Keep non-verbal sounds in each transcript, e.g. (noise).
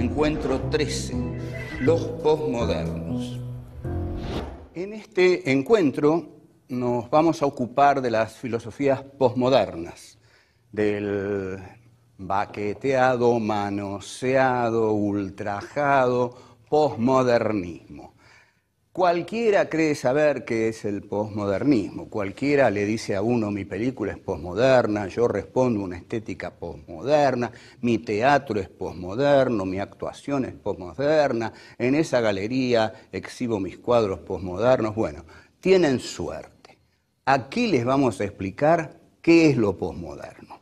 encuentro 13, los posmodernos. En este encuentro nos vamos a ocupar de las filosofías posmodernas, del baqueteado, manoseado, ultrajado, posmodernismo. Cualquiera cree saber qué es el posmodernismo, cualquiera le dice a uno mi película es posmoderna, yo respondo una estética posmoderna, mi teatro es posmoderno, mi actuación es posmoderna, en esa galería exhibo mis cuadros posmodernos. Bueno, tienen suerte. Aquí les vamos a explicar qué es lo posmoderno.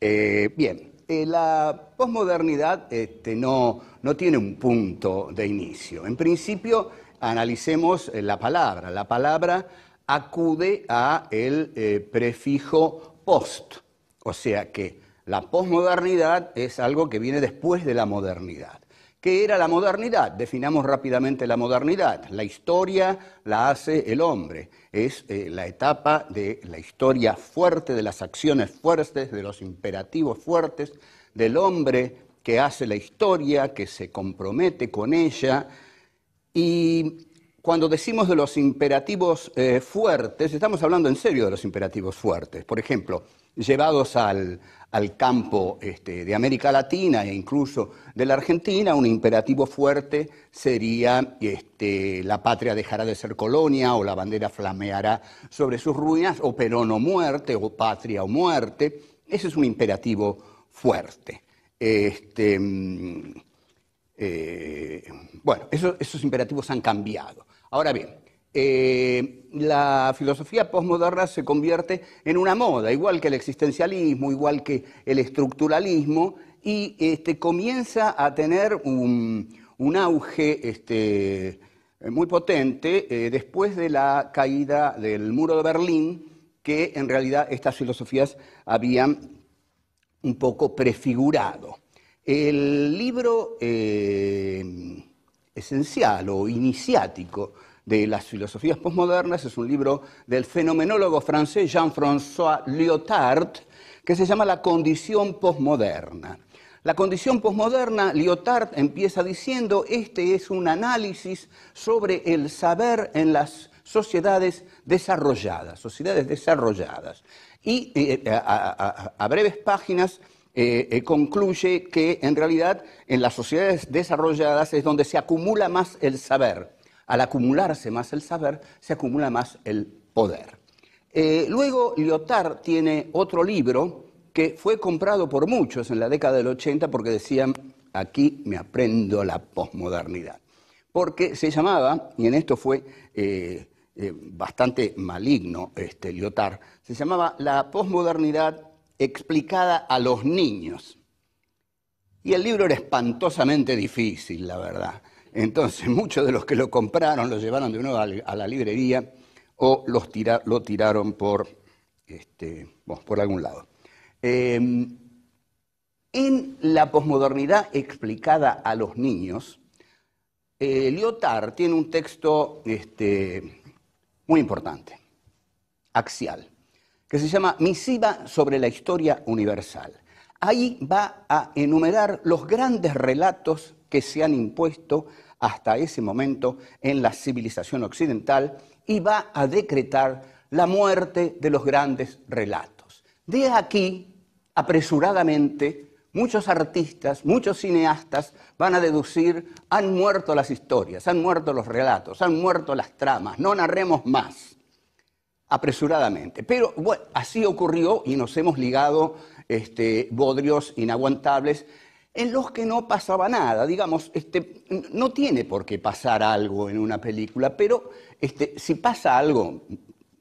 Eh, bien, eh, la posmodernidad este, no, no tiene un punto de inicio. En principio, analicemos eh, la palabra. La palabra acude a el eh, prefijo post, o sea que la posmodernidad es algo que viene después de la modernidad. ¿Qué era la modernidad? Definamos rápidamente la modernidad. La historia la hace el hombre. Es eh, la etapa de la historia fuerte, de las acciones fuertes, de los imperativos fuertes, del hombre que hace la historia, que se compromete con ella, y cuando decimos de los imperativos eh, fuertes, estamos hablando en serio de los imperativos fuertes. Por ejemplo, llevados al, campo este, de América Latina e incluso de la Argentina, un imperativo fuerte sería este, la patria dejará de ser colonia o la bandera flameará sobre sus ruinas o Perón o muerte o patria o muerte. Ese es un imperativo fuerte. Este, mm, eh, bueno, esos imperativos han cambiado. Ahora bien, eh, la filosofía posmoderna se convierte en una moda, igual que el existencialismo, igual que el estructuralismo, y este, comienza a tener un, auge este, muy potente eh, después de la caída del muro de Berlín, que en realidad estas filosofías habían un poco prefigurado. El libro eh, esencial o iniciático de las filosofías posmodernas es un libro del fenomenólogo francés Jean-François Lyotard que se llama La condición posmoderna. La condición posmoderna, Lyotard empieza diciendo, este es un análisis sobre el saber en las sociedades desarrolladas, sociedades desarrolladas. Y eh, eh, a breves páginas eh, eh, concluye que en realidad en las sociedades desarrolladas es donde se acumula más el saber. Al acumularse más el saber, se acumula más el poder. Eh, luego, Lyotard tiene otro libro que fue comprado por muchos en la década del 80 porque decían, aquí me aprendo la posmodernidad. Porque se llamaba, y en esto fue bastante maligno este, Lyotard, se llamaba La posmodernidad explicada a los niños. Y el libro era espantosamente difícil, la verdad. Entonces (laughs) muchos de los que lo compraron lo llevaron de nuevo a la librería o lo tiraron por, este, por algún lado. Em, en la posmodernidad explicada a los niños, eh, Lyotard tiene un texto este, muy importante, axial que se llama Misiva sobre la historia universal. Ahí va a enumerar los grandes relatos que se han impuesto hasta ese momento en la civilización occidental y va a decretar la muerte de los grandes relatos. De aquí, apresuradamente, muchos artistas, muchos cineastas van a deducir, han muerto las historias, han muerto los relatos, han muerto las tramas, no narremos más apresuradamente. Pero bueno, así ocurrió y nos hemos ligado este, bodrios inaguantables en los que no pasaba nada. Digamos, este, no tiene por qué pasar algo en una película, pero este, si pasa algo,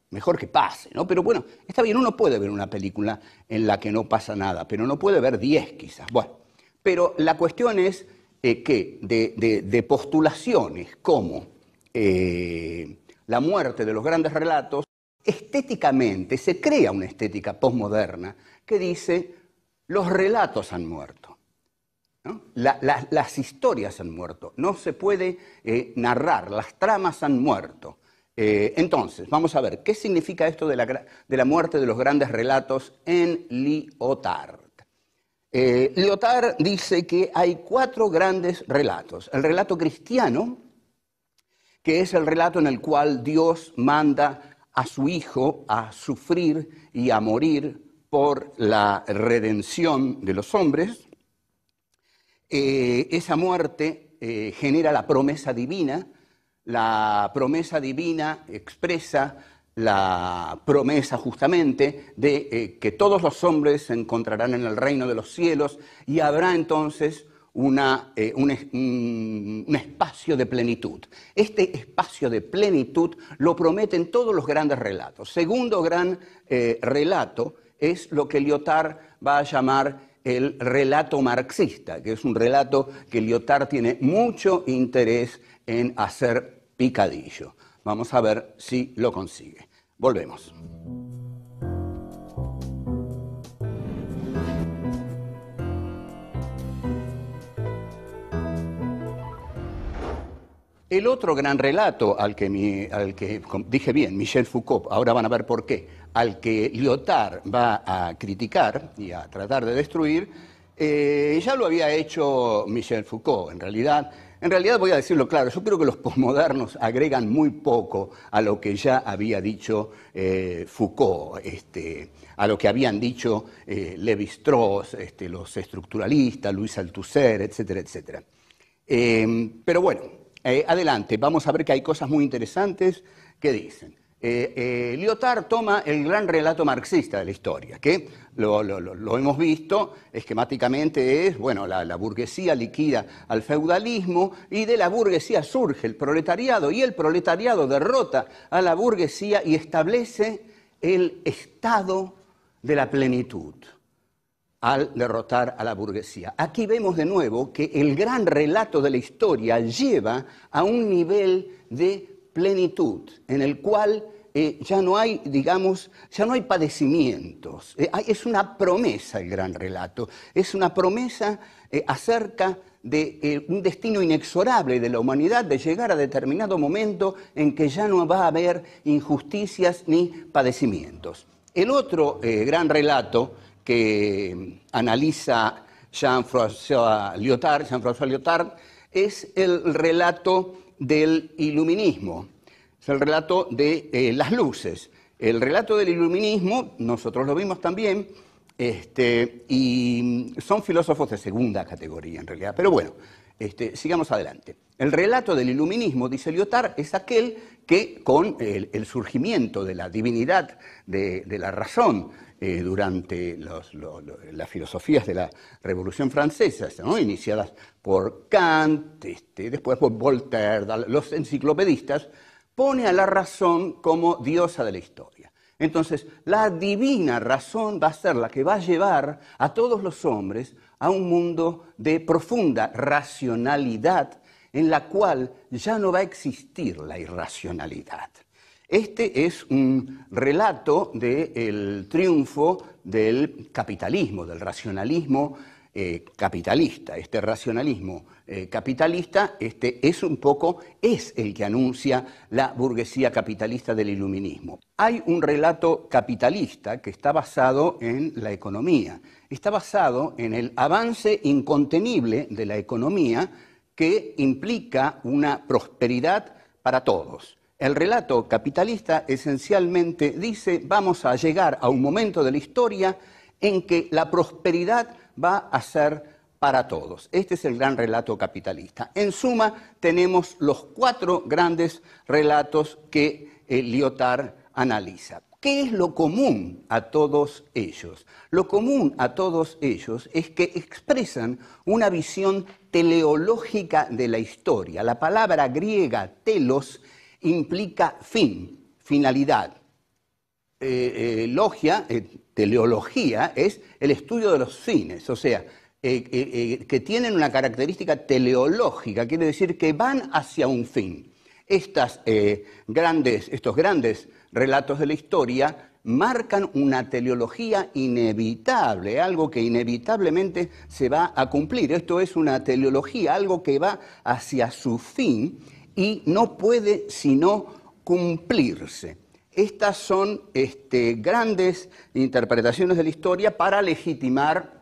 mejor que pase, ¿no? Pero bueno, está bien, uno puede ver una película en la que no pasa nada, pero no puede ver 10 quizás. Bueno, pero la cuestión es eh, que de, postulaciones como eh, la muerte de los grandes relatos, estéticamente se crea una estética posmoderna que dice los relatos han muerto, las historias han muerto, no se puede eh, narrar, las tramas han muerto. Eh, entonces, vamos a ver, ¿qué significa esto de la, muerte de los grandes relatos en Lyotard? Eh, Lyotard dice que hay cuatro grandes relatos. El relato cristiano, que es el relato en el cual Dios manda a su Hijo a sufrir y a morir por la redención de los hombres. Eh, esa muerte eh, genera la promesa divina, la promesa divina expresa la promesa justamente de eh, que todos los hombres se encontrarán en el reino de los cielos y habrá entonces eh, un, espacio de plenitud. Este espacio de plenitud lo prometen todos los grandes relatos. Segundo gran eh, relato es lo que Lyotard va a llamar el relato marxista, que es un relato que Lyotard tiene mucho interés en hacer picadillo. Vamos a ver si lo consigue. Volvemos. El otro gran relato al que, dije bien, Michel Foucault, ahora van a ver por qué, al que Lyotard va a criticar y a tratar de destruir, eh, ya lo había hecho Michel Foucault, en realidad. En realidad voy a decirlo claro, yo creo que los posmodernos agregan muy poco a lo que ya había dicho eh, Foucault, este, a lo que habían dicho eh, Levi-Strauss, este, los estructuralistas, Luis Althusser, etcétera, etcétera. pero bueno, eh, adelante, vamos a ver que hay cosas muy interesantes que dicen. Eh, eh, Lyotard toma el gran relato marxista de la historia, que lo, hemos visto esquemáticamente es, bueno, la, burguesía liquida al feudalismo y de la burguesía surge el proletariado y el proletariado derrota a la burguesía y establece el estado de la plenitud al derrotar a la burguesía. Aquí vemos de nuevo que el gran relato de la historia lleva a un nivel de plenitud en el cual eh, ya no hay, digamos, ya no hay padecimientos. Eh, es una promesa el gran relato, es una promesa eh, acerca de un destino inexorable de la humanidad, de llegar a determinado momento en que ya no va a haber injusticias ni padecimientos. El otro gran relato, que analiza Jean-François Lyotard, Jean Lyotard, es el relato del iluminismo, es el relato de eh, las luces. El relato del iluminismo, nosotros lo vimos también, este, y son filósofos de segunda categoría en realidad, pero bueno, este, sigamos adelante. El relato del iluminismo, dice Lyotard, es aquel que con el, surgimiento de la divinidad de la razón, eh, durante las filosofías de la Revolución Francesa, iniciadas por Kant, este, después por Voltaire, los enciclopedistas, pone a la razón como diosa de la historia. Entonces, la divina razón va a ser la que va a llevar a todos los hombres a un mundo de profunda racionalidad en la cual ya no va a existir la irracionalidad. Este es un relato del triunfo del capitalismo, del racionalismo eh, capitalista. Este racionalismo eh, capitalista este es un poco, es el que anuncia la burguesía capitalista del iluminismo. Hay un relato capitalista que está basado en la economía, está basado en el avance incontenible de la economía que implica una prosperidad para todos. El relato capitalista esencialmente dice vamos a llegar a un momento de la historia en que la prosperidad va a ser para todos. Este es el gran relato capitalista. En suma, tenemos los cuatro grandes relatos que eh, Lyotard analiza. ¿Qué es lo común a todos ellos? Lo común a todos ellos es que expresan una visión teleológica de la historia. La palabra griega telos implica fin, finalidad. Eh, eh, logia, eh, teleología, es el estudio de los fines, o sea, que tienen una característica teleológica, quiere decir que van hacia un fin. Estas, grandes, estos grandes relatos de la historia marcan una teleología inevitable, algo que inevitablemente se va a cumplir. Esto es una teleología, algo que va hacia su fin y no puede sino cumplirse. Estas son este, grandes interpretaciones de la historia para legitimar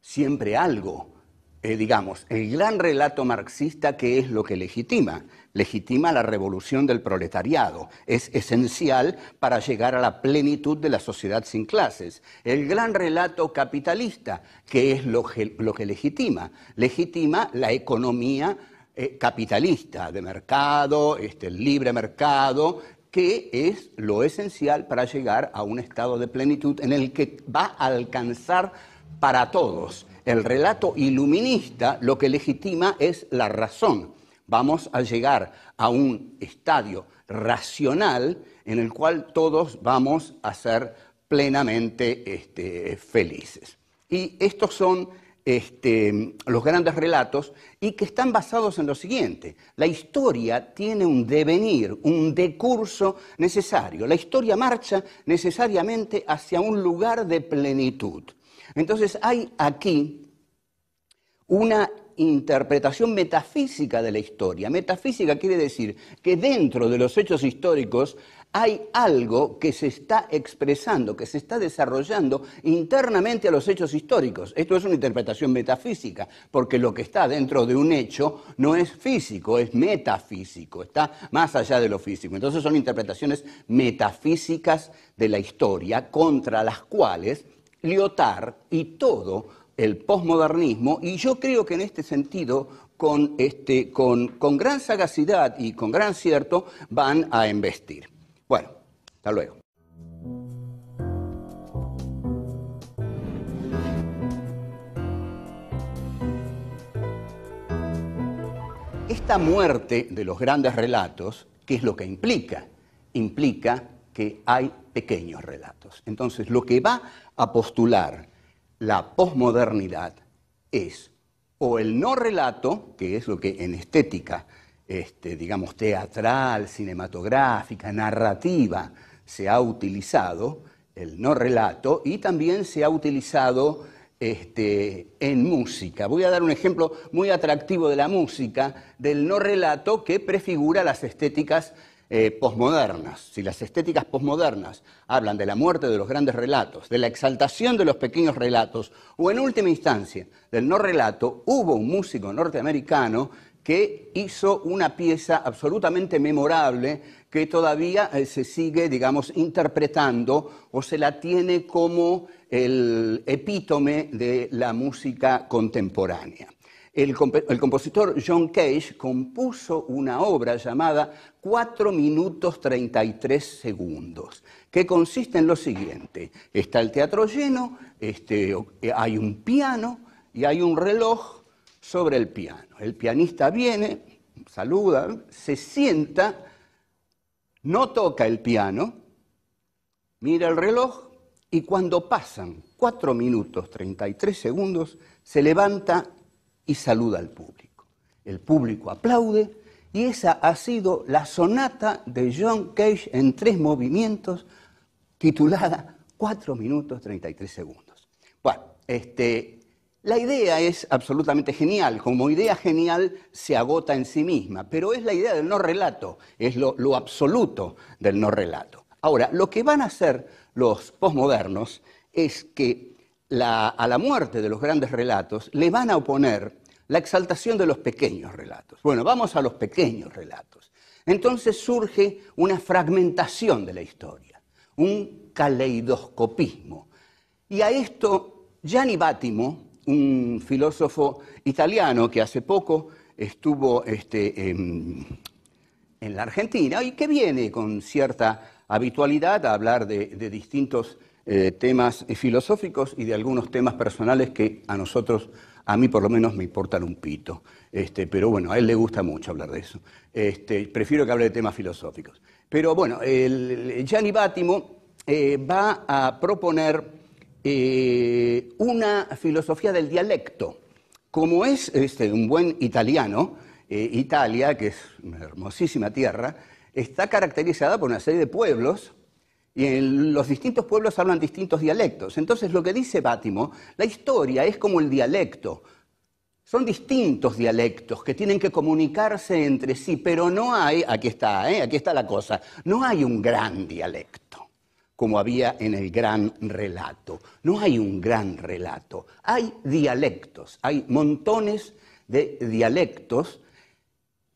siempre algo. Eh, digamos, el gran relato marxista que es lo que legitima. Legitima la revolución del proletariado. Es esencial para llegar a la plenitud de la sociedad sin clases. El gran relato capitalista que es lo, lo que legitima. Legitima la economía eh, capitalista de mercado, este, el libre mercado, que es lo esencial para llegar a un estado de plenitud en el que va a alcanzar para todos. El relato iluminista lo que legitima es la razón. Vamos a llegar a un estadio racional en el cual todos vamos a ser plenamente este, felices. Y estos son este, los grandes relatos y que están basados en lo siguiente. La historia tiene un devenir, un decurso necesario. La historia marcha necesariamente hacia un lugar de plenitud. Entonces hay aquí una interpretación metafísica de la historia. Metafísica quiere decir que dentro de los hechos históricos hay algo que se está expresando, que se está desarrollando internamente a los hechos históricos. Esto es una interpretación metafísica, porque lo que está dentro de un hecho no es físico, es metafísico, está más allá de lo físico. Entonces son interpretaciones metafísicas de la historia contra las cuales Lyotard y todo el posmodernismo, y yo creo que en este sentido, con, este, con gran sagacidad y con gran cierto, van a embestir. Bueno, hasta luego. Esta muerte de los grandes relatos, ¿qué es lo que implica? Implica que hay pequeños relatos. Entonces, lo que va a postular la posmodernidad es o el no relato, que es lo que en estética este, digamos, teatral, cinematográfica, narrativa, se ha utilizado el no relato y también se ha utilizado este, en música. Voy a dar un ejemplo muy atractivo de la música, del no relato que prefigura las estéticas eh, posmodernas. Si las estéticas posmodernas hablan de la muerte de los grandes relatos, de la exaltación de los pequeños relatos, o en última instancia del no relato, hubo un músico norteamericano que hizo una pieza absolutamente memorable que todavía eh, se sigue, digamos, interpretando o se la tiene como el epítome de la música contemporánea. El, compositor John Cage compuso una obra llamada Cuatro minutos 33 segundos, que consiste en lo siguiente. Está el teatro lleno, este, eh, hay un piano y hay un reloj sobre el piano. El pianista viene, saluda, se sienta, no toca el piano, mira el reloj y cuando pasan 4 minutos 33 segundos, se levanta y saluda al público. El público aplaude y esa ha sido la sonata de John Cage en tres movimientos titulada 4 minutos 33 segundos. Bueno, este, la idea es absolutamente genial, como idea genial se agota en sí misma, pero es la idea del no relato, es lo, absoluto del no relato. Ahora, lo que van a hacer los posmodernos es que a la muerte de los grandes relatos le van a oponer la exaltación de los pequeños relatos. Bueno, vamos a los pequeños relatos. Entonces surge una fragmentación de la historia, un caleidoscopismo. Y a esto, Gianni Battimo un filósofo italiano que hace poco estuvo este, em, en, la Argentina y que viene con cierta habitualidad a hablar de, distintos eh, temas filosóficos y de algunos temas personales que a nosotros, a mí por lo menos, me importan un pito. Este, pero bueno, a él le gusta mucho hablar de eso. Este, prefiero que hable de temas filosóficos. Pero bueno, Gianni Bátimo eh, va a proponer eh, una filosofía del dialecto. Como es este, un buen italiano, eh, Italia, que es una hermosísima tierra, está caracterizada por una serie de pueblos y en los distintos pueblos hablan distintos dialectos. Entonces lo que dice Bátimo, la historia es como el dialecto. Son distintos dialectos que tienen que comunicarse entre sí, pero no hay, aquí está, ¿eh? aquí está la cosa, no hay un gran dialecto como había en el gran relato. No hay un gran relato, hay dialectos, hay montones de dialectos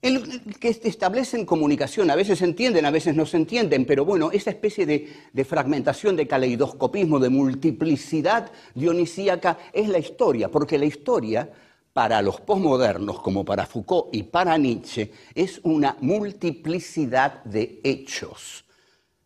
que establecen comunicación, a veces se entienden, a veces no se entienden, pero bueno, esa especie de, fragmentación, de caleidoscopismo, de multiplicidad dionisíaca es la historia, porque la historia para los posmodernos, como para Foucault y para Nietzsche, es una multiplicidad de hechos.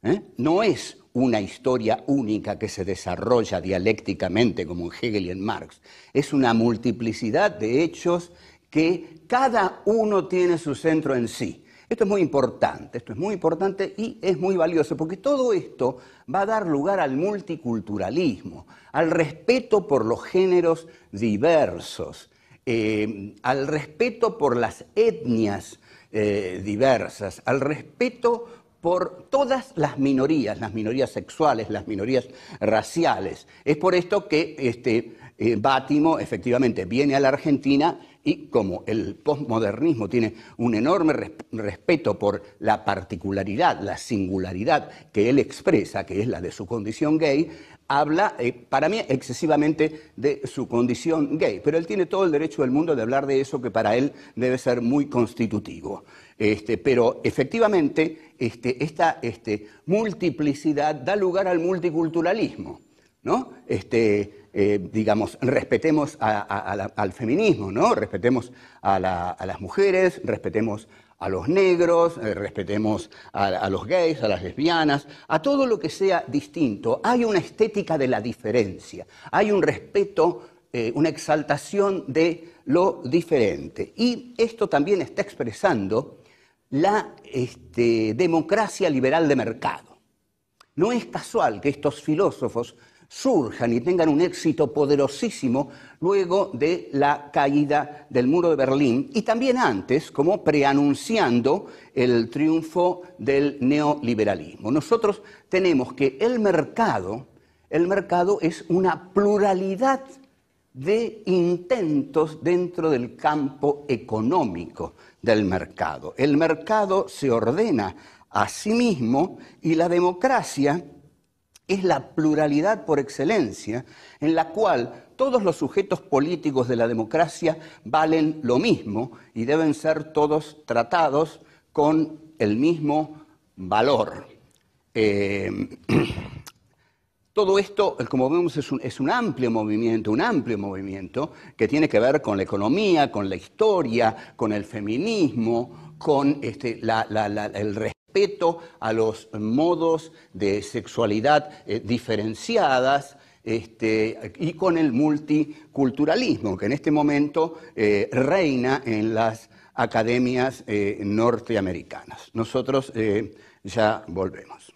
¿eh? No es una historia única que se desarrolla dialécticamente como en Hegel y en Marx. Es una multiplicidad de hechos que cada uno tiene su centro en sí. Esto es muy importante, esto es muy importante y es muy valioso, porque todo esto va a dar lugar al multiculturalismo, al respeto por los géneros diversos, eh, al respeto por las etnias eh, diversas, al respeto por todas las minorías, las minorías sexuales, las minorías raciales. Es por esto que este, eh, Bátimo efectivamente viene a la Argentina y como el posmodernismo tiene un enorme respeto por la particularidad, la singularidad que él expresa, que es la de su condición gay, habla, eh, para mí, excesivamente de su condición gay, pero él tiene todo el derecho del mundo de hablar de eso que para él debe ser muy constitutivo. Este, pero efectivamente, este, esta este, multiplicidad da lugar al multiculturalismo, ¿no? Este, eh, digamos, respetemos al feminismo, ¿no? Respetemos a, a las mujeres, respetemos a los negros, eh, respetemos a, los gays, a las lesbianas, a todo lo que sea distinto. Hay una estética de la diferencia, hay un respeto, eh, una exaltación de lo diferente. Y esto también está expresando la este, democracia liberal de mercado. No es casual que estos filósofos surjan y tengan un éxito poderosísimo luego de la caída del muro de Berlín y también antes, como preanunciando el triunfo del neoliberalismo. Nosotros tenemos que el mercado, el mercado es una pluralidad de intentos dentro del campo económico del mercado. El mercado se ordena a sí mismo y la democracia es la pluralidad por excelencia, en la cual todos los sujetos políticos de la democracia valen lo mismo y deben ser todos tratados con el mismo valor. Eh, (clears throat) todo esto, como vemos, es un, amplio movimiento, un amplio movimiento que tiene que ver con la economía, con la historia, con el feminismo, con este, el respeto respeto a los modos de sexualidad eh, diferenciadas este, y con el multiculturalismo que en este momento eh, reina en las academias eh, norteamericanas. Nosotros ya volvemos.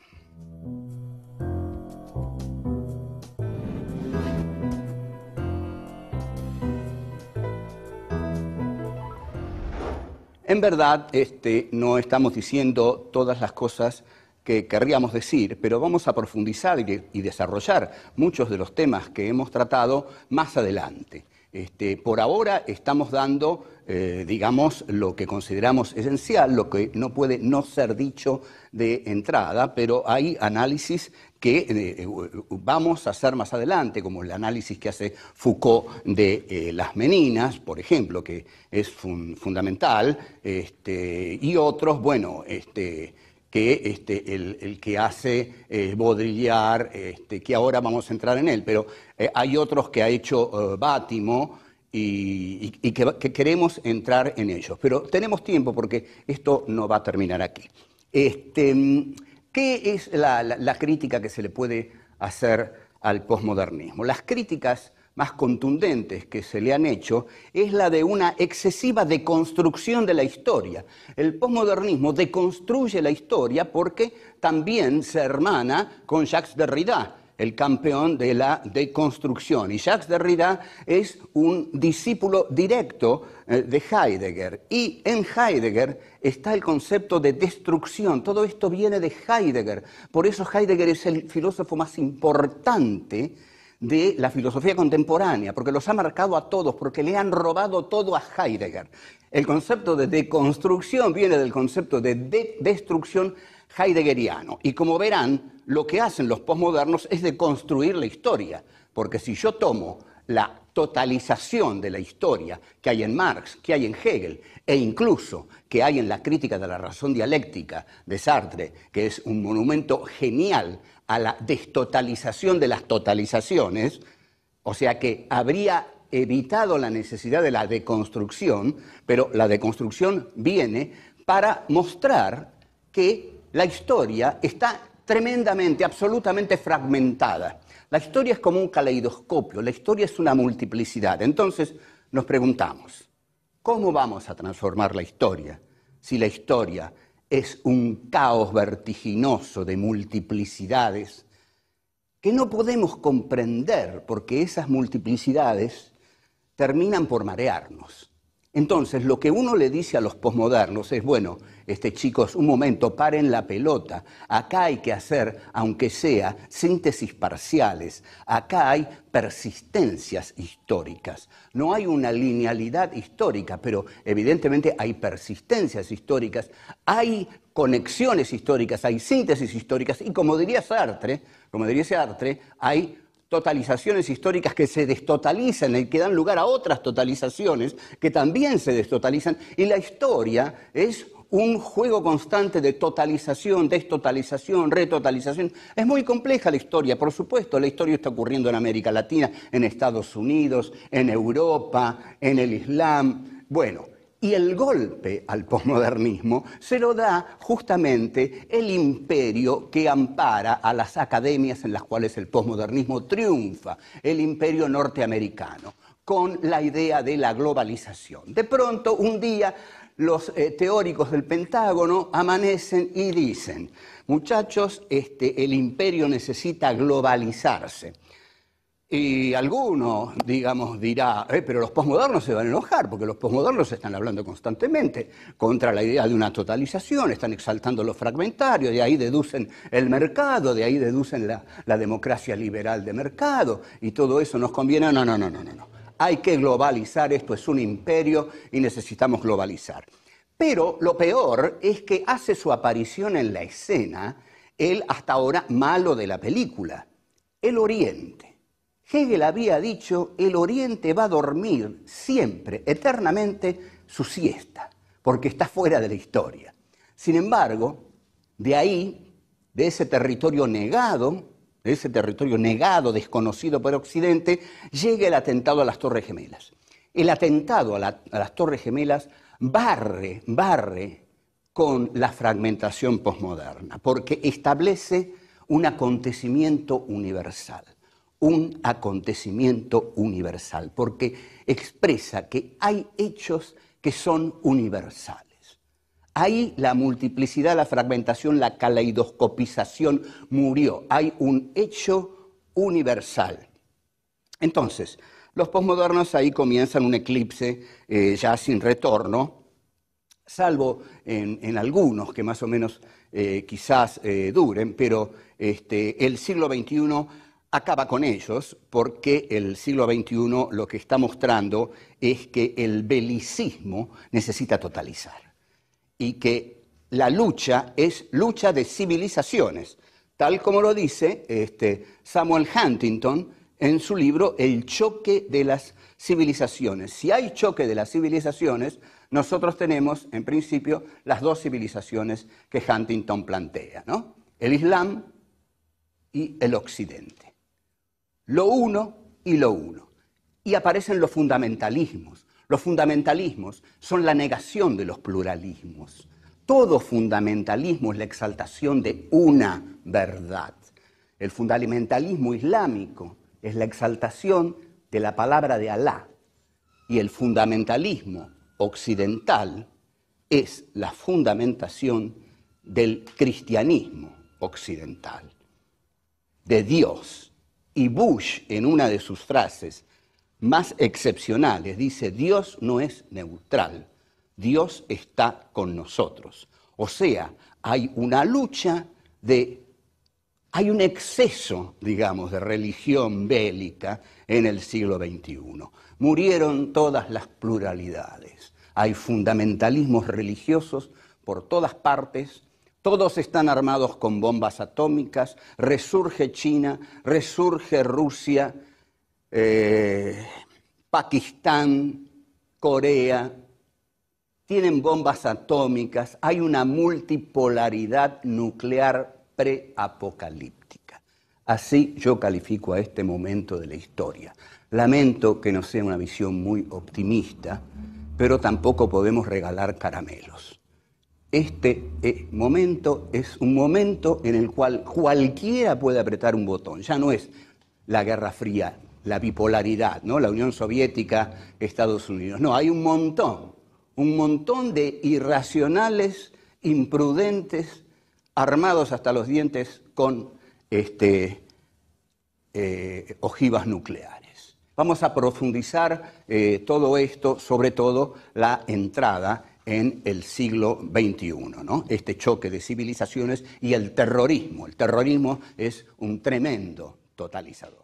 En verdad, este, no estamos diciendo todas las cosas que querríamos decir, pero vamos a profundizar y desarrollar muchos de los temas que hemos tratado más adelante. Este, por ahora estamos dando, eh, digamos, lo que consideramos esencial, lo que no puede no ser dicho de entrada, pero hay análisis que eh, eh, vamos a hacer más adelante, como el análisis que hace Foucault de las meninas, por ejemplo, que es fundamental, este, y otros, bueno, este, que este, el, que hace eh, bodrillar este, que ahora vamos a entrar en él, pero eh, hay otros que ha hecho eh, Bátimo y, que, queremos entrar en ellos. Pero tenemos tiempo porque esto no va a terminar aquí. Este, mm, ¿Qué es la, la crítica que se le puede hacer al posmodernismo? Las críticas más contundentes que se le han hecho es la de una excesiva deconstrucción de la historia. El posmodernismo deconstruye la historia porque también se hermana con Jacques Derrida, el campeón de la deconstrucción. Y Jacques Derrida es un discípulo directo eh, de Heidegger. Y en Heidegger está el concepto de destrucción. Todo esto viene de Heidegger. Por eso Heidegger es el filósofo más importante de la filosofía contemporánea, porque los ha marcado a todos, porque le han robado todo a Heidegger. El concepto de deconstrucción viene del concepto de, destrucción heideggeriano. Y como verán, lo que hacen los posmodernos es deconstruir la historia, porque si yo tomo la totalización de la historia que hay en Marx, que hay en Hegel e incluso que hay en la crítica de la razón dialéctica de Sartre, que es un monumento genial a la destotalización de las totalizaciones, o sea que habría evitado la necesidad de la deconstrucción, pero la deconstrucción viene para mostrar que la historia está tremendamente, absolutamente fragmentada. La historia es como un caleidoscopio, la historia es una multiplicidad. Entonces nos preguntamos, ¿cómo vamos a transformar la historia si la historia es un caos vertiginoso de multiplicidades que no podemos comprender porque esas multiplicidades terminan por marearnos. Entonces, lo que uno le dice a los posmodernos es, bueno, este, chicos, un momento, paren la pelota. Acá hay que hacer, aunque sea, síntesis parciales. Acá hay persistencias históricas. No hay una linealidad histórica, pero evidentemente hay persistencias históricas, hay conexiones históricas, hay síntesis históricas y como diría Sartre, como diría Sartre, hay totalizaciones históricas que se destotalizan y que dan lugar a otras totalizaciones que también se destotalizan. Y la historia es un juego constante de totalización, destotalización, retotalización. Es muy compleja la historia, por supuesto. La historia está ocurriendo en América Latina, en Estados Unidos, en Europa, en el Islam. Bueno, y el golpe al posmodernismo se lo da justamente el imperio que ampara a las academias en las cuales el posmodernismo triunfa, el imperio norteamericano, con la idea de la globalización. De pronto, un día, los eh, teóricos del Pentágono amanecen y dicen, muchachos, este, el imperio necesita globalizarse. Y alguno, digamos, dirá, eh, pero los posmodernos se van a enojar, porque los posmodernos están hablando constantemente contra la idea de una totalización, están exaltando lo fragmentario, de ahí deducen el mercado, de ahí deducen la, la democracia liberal de mercado, y todo eso nos conviene. No, no, no, no, no, no. Hay que globalizar, esto es un imperio y necesitamos globalizar. Pero lo peor es que hace su aparición en la escena el hasta ahora malo de la película, el Oriente Hegel había dicho, el Oriente va a dormir siempre, eternamente, su siesta, porque está fuera de la historia. Sin embargo, de ahí, de ese territorio negado, de ese territorio negado, desconocido por Occidente, llega el atentado a las Torres Gemelas. El atentado a, las Torres Gemelas barre, barre con la fragmentación posmoderna, porque establece un acontecimiento universal un acontecimiento universal, porque expresa que hay hechos que son universales. Ahí la multiplicidad, la fragmentación, la caleidoscopización murió. Hay un hecho universal. Entonces, los posmodernos ahí comienzan un eclipse eh, ya sin retorno, salvo en, algunos que más o menos eh, quizás eh, duren, pero este, el siglo XXI acaba con ellos porque el siglo XXI lo que está mostrando es que el belicismo necesita totalizar y que la lucha es lucha de civilizaciones, tal como lo dice este, Samuel Huntington en su libro El choque de las civilizaciones. Si hay choque de las civilizaciones, nosotros tenemos en principio las dos civilizaciones que Huntington plantea, ¿no? el Islam y el Occidente lo uno y lo uno. Y aparecen los fundamentalismos. Los fundamentalismos son la negación de los pluralismos. Todo fundamentalismo es la exaltación de una verdad. El fundamentalismo islámico es la exaltación de la palabra de Alá. Y el fundamentalismo occidental es la fundamentación del cristianismo occidental, de Dios, y Bush, en una de sus frases más excepcionales, dice, Dios no es neutral, Dios está con nosotros. O sea, hay una lucha de... Hay un exceso, digamos, de religión bélica en el siglo XXI. Murieron todas las pluralidades. Hay fundamentalismos religiosos por todas partes todos están armados con bombas atómicas, resurge China, resurge Rusia, eh, Pakistán, Corea, tienen bombas atómicas, hay una multipolaridad nuclear preapocalíptica. Así yo califico a este momento de la historia. Lamento que no sea una visión muy optimista, pero tampoco podemos regalar caramelos este eh, momento es un momento en el cual cualquiera puede apretar un botón. Ya no es la Guerra Fría, la bipolaridad, ¿no? la Unión Soviética, Estados Unidos. No, hay un montón, un montón de irracionales, imprudentes, armados hasta los dientes con este, eh, ojivas nucleares. Vamos a profundizar eh, todo esto, sobre todo la entrada en el siglo XXI, este choque de civilizaciones y el terrorismo. El terrorismo es un tremendo totalizador.